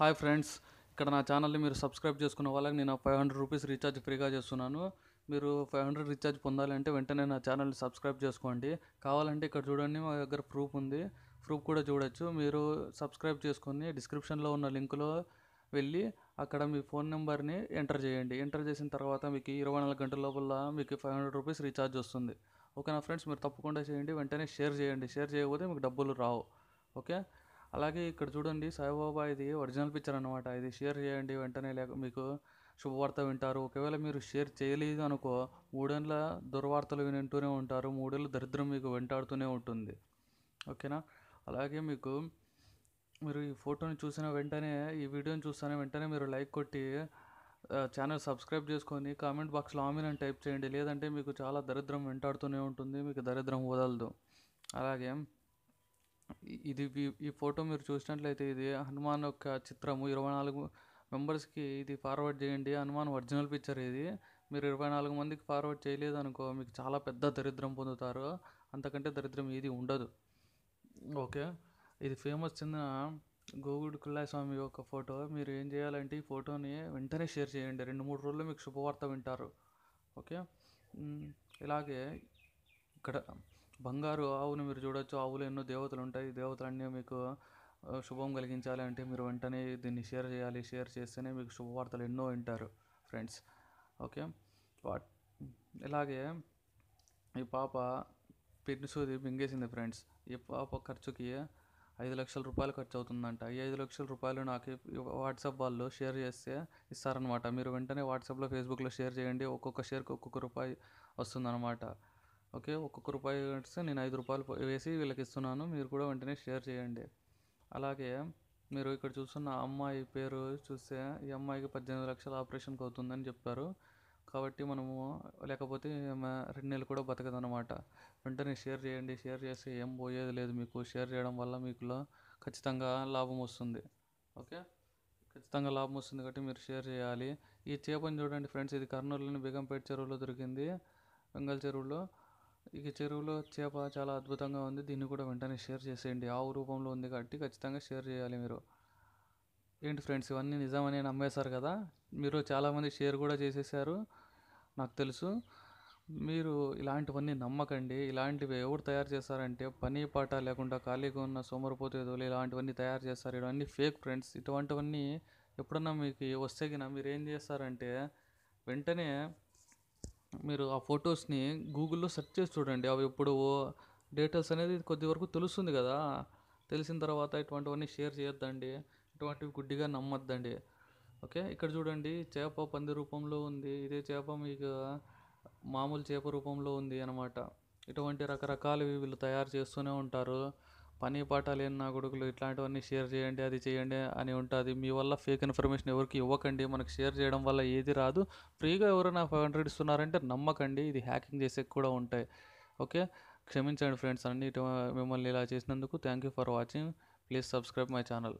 hi friends ఇక్కడ నా ఛానల్ని మీరు సబ్స్క్రైబ్ చేసుకున్న వాళ్ళకి నేను ఫైవ్ హండ్రెడ్ రూపీస్ రీఛార్జ్ ఫ్రీగా చేస్తున్నాను మీరు ఫైవ్ హండ్రెడ్ రీఛార్జ్ పొందాలంటే వెంటనే నా ఛానల్ని సబ్స్క్రైబ్ చేసుకోండి కావాలంటే ఇక్కడ చూడండి మా దగ్గర ప్రూఫ్ ఉంది ప్రూఫ్ కూడా చూడొచ్చు మీరు సబ్స్క్రైబ్ చేసుకొని డిస్క్రిప్షన్లో ఉన్న లింకులో వెళ్ళి అక్కడ మీ ఫోన్ నెంబర్ని ఎంటర్ చేయండి ఎంటర్ చేసిన తర్వాత మీకు ఇరవై నాలుగు గంటల లోపల మీకు ఫైవ్ హండ్రెడ్ రూపీస్ రీఛార్జ్ వస్తుంది ఓకేనా ఫ్రెండ్స్ మీరు తప్పకుండా చేయండి వెంటనే షేర్ చేయండి షేర్ చేయకపోతే మీకు డబ్బులు రావు ఓకే అలాగే ఇక్కడ చూడండి సాయిబాబా ఇది ఒరిజినల్ పిక్చర్ అనమాట ఇది షేర్ చేయండి వెంటనే లేక మీకు శుభవార్త వింటారు ఒకవేళ మీరు షేర్ చేయలేదు అనుకో మూడేళ్ళ దుర్వార్తలు వింటూనే ఉంటారు మూడేళ్ళ దరిద్రం మీకు వెంటాడుతూనే ఉంటుంది ఓకేనా అలాగే మీకు మీరు ఈ ఫోటోని చూసిన వెంటనే ఈ వీడియోని చూసిన వెంటనే మీరు లైక్ కొట్టి ఛానల్ సబ్స్క్రైబ్ చేసుకొని కామెంట్ బాక్స్లో ఆమెన్ అని టైప్ చేయండి లేదంటే మీకు చాలా దరిద్రం వెంటాడుతూనే ఉంటుంది మీకు దరిద్రం వదలదు అలాగే ఇది ఈ ఫోటో మీరు చూసినట్లయితే ఇది హనుమాన్ యొక్క చిత్రము ఇరవై నాలుగు మెంబర్స్కి ఇది ఫార్వర్డ్ చేయండి హనుమాన్ ఒరిజినల్ పిక్చర్ ఇది మీరు ఇరవై నాలుగు మందికి ఫార్వర్డ్ చేయలేదు అనుకో మీకు చాలా పెద్ద దరిద్రం పొందుతారు అంతకంటే దరిద్రం ఏది ఉండదు ఓకే ఇది ఫేమస్ చెందిన గోగుడు కుల్లాయస్వామి యొక్క ఫోటో మీరు ఏం చేయాలంటే ఈ ఫోటోని వెంటనే షేర్ చేయండి రెండు మూడు రోజుల్లో మీకు శుభవార్త వింటారు ఓకే ఇలాగే ఇక్కడ బంగారు ఆవును మీరు చూడొచ్చు ఆవులు ఎన్నో దేవతలు ఉంటాయి దేవతలన్నీ మీకు శుభం కలిగించాలి అంటే మీరు వెంటనే దీన్ని షేర్ చేయాలి షేర్ చేస్తేనే మీకు శుభవార్తలు ఎన్నో వింటారు ఫ్రెండ్స్ ఓకే వాట్ ఇలాగే ఈ పాప పెన్సూది మింగేసింది ఫ్రెండ్స్ ఈ పాప ఖర్చుకి ఐదు లక్షల రూపాయలు ఖర్చు అవుతుందంట ఈ ఐదు లక్షల రూపాయలు నాకు వాట్సాప్ వాళ్ళు షేర్ చేస్తే ఇస్తారనమాట మీరు వెంటనే వాట్సాప్లో ఫేస్బుక్లో షేర్ చేయండి ఒక్కొక్క షేర్కి ఒక్కొక్క రూపాయి వస్తుందన్నమాట ఓకే ఒక్కొక్క రూపాయి ఇస్తే నేను ఐదు రూపాయలు వేసి వీళ్ళకి ఇస్తున్నాను మీరు కూడా వెంటనే షేర్ చేయండి అలాగే మీరు ఇక్కడ చూస్తున్న అమ్మాయి పేరు చూస్తే ఈ అమ్మాయికి పద్దెనిమిది లక్షల ఆపరేషన్కి అవుతుందని చెప్పారు కాబట్టి మనము లేకపోతే రెండు నెలలు కూడా బతకదు అనమాట వెంటనే షేర్ చేయండి షేర్ చేస్తే ఏం పోయేది లేదు మీకు షేర్ చేయడం వల్ల మీకులో ఖచ్చితంగా లాభం వస్తుంది ఓకే ఖచ్చితంగా లాభం వస్తుంది కాబట్టి మీరు షేర్ చేయాలి ఈ చేపని చూడండి ఫ్రెండ్స్ ఇది కర్నూలులోని బేగంపేట చెరువులో దొరికింది బెంగాల్ చెరువులో ఇక చెరువులో చేప చాలా అద్భుతంగా ఉంది దీన్ని కూడా వెంటనే షేర్ చేసేయండి ఆవు రూపంలో ఉంది కాబట్టి ఖచ్చితంగా షేర్ చేయాలి మీరు ఏంటి ఫ్రెండ్స్ ఇవన్నీ నిజమని నమ్మేశారు కదా మీరు చాలామంది షేర్ కూడా చేసేసారు నాకు తెలుసు మీరు ఇలాంటివన్నీ నమ్మకండి ఇలాంటివి ఎవరు తయారు చేస్తారంటే పని పాట లేకుండా ఖాళీగా ఉన్న సోమరిపోతేదోలు ఇలాంటివన్నీ తయారు చేస్తారు ఇవన్నీ ఫేక్ ఫ్రెండ్స్ ఇటువంటివన్నీ ఎప్పుడన్నా మీకు వస్తే గిన మీరు ఏం చేస్తారంటే వెంటనే మీరు ఆ ఫొటోస్ని గూగుల్లో సెర్చ్ చేసి చూడండి అవి ఇప్పుడు డీటెయిల్స్ అనేది కొద్ది వరకు తెలుస్తుంది కదా తెలిసిన తర్వాత ఇటువంటివన్నీ షేర్ చేయొద్దండి ఇటువంటివి గుడ్డిగా నమ్మొద్దండి ఓకే ఇక్కడ చూడండి చేప పంది రూపంలో ఉంది ఇదే చేప మీకు మామూలు చేప రూపంలో ఉంది అనమాట ఇటువంటి రకరకాలవి వీళ్ళు తయారు చేస్తూనే ఉంటారు పని పాట లేని నా కొడుకులు ఇట్లాంటివన్నీ షేర్ చేయండి అది చేయండి అని ఉంటుంది మీ వల్ల ఫేక్ ఇన్ఫర్మేషన్ ఎవరికి ఇవ్వకండి మనకు షేర్ చేయడం వల్ల ఏది రాదు ఫ్రీగా ఎవరైనా ఫైవ్ హండ్రెడ్ ఇస్తున్నారంటే నమ్మకండి ఇది హ్యాకింగ్ చేసే కూడా ఉంటాయి ఓకే క్షమించండి ఫ్రెండ్స్ అన్ని మిమ్మల్ని ఇలా చేసినందుకు thank you for watching please subscribe my channel